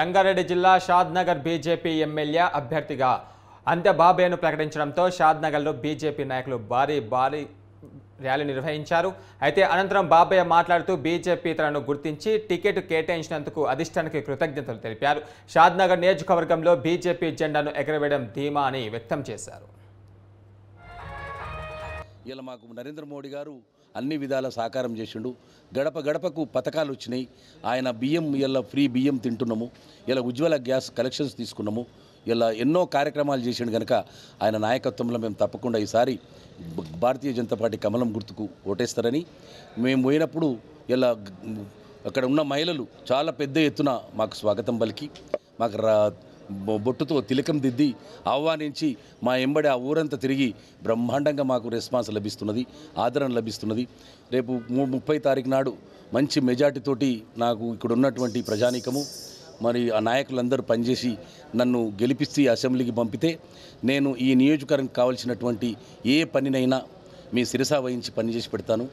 రంగారెడ్డి జిల్లా Shadnagar BJP MLA అభ్యర్థిగా అంత్య బాబేను ప్రకటించడంతో షాద్నగర్లో బీజేపీ నాయకులు భారీ భారీ ర్యాలీ నిర్వహించారు అయితే అనంతరం బాబయ్య మాట్లాడుతూ బీజేపీ తనను గుర్తించి టికెట్ కేటాయించినందుకు అధిష్టానికి కృతజ్ఞతలు తెలిపారు షాద్నగర్ నియోజకవర్గంలో బీజేపీ జెండాను ఎగరవేయడం ధీమా అని వ్యక్తం చేశారు ఇలా మాకు నరేంద్ర మోడీ గారు అన్ని విధాల సహకారం చేసిండు గడప గడపకు పథకాలు వచ్చినాయి ఆయన బియ్యం ఇలా ఫ్రీ బియ్యం తింటున్నాము ఇలా ఉజ్వల గ్యాస్ కలెక్షన్స్ తీసుకున్నాము ఇలా ఎన్నో కార్యక్రమాలు చేసిండు కనుక ఆయన నాయకత్వంలో మేము తప్పకుండా ఈసారి భారతీయ జనతా పార్టీ కమలం గుర్తుకు ఓటేస్తారని మేము పోయినప్పుడు ఇలా అక్కడ ఉన్న మహిళలు చాలా పెద్ద ఎత్తున మాకు స్వాగతం పలికి మాకు బొట్టుతో తిలకం దిద్ది ఆహ్వానించి మా ఎంబడి ఆ ఊరంతా తిరిగి బ్రహ్మాండంగా మాకు రెస్పాన్స్ లభిస్తున్నది ఆదరణ లభిస్తున్నది రేపు ముప్పై తారీఖు నాడు మంచి మెజార్టీతోటి నాకు ఇక్కడ ఉన్నటువంటి ప్రజానీకము మరి ఆ నాయకులందరూ పనిచేసి నన్ను గెలిపిస్తే అసెంబ్లీకి పంపితే నేను ఈ నియోజకవర్గం కావాల్సినటువంటి ఏ పనినైనా మీ శిరసా వహించి పనిచేసి పెడతాను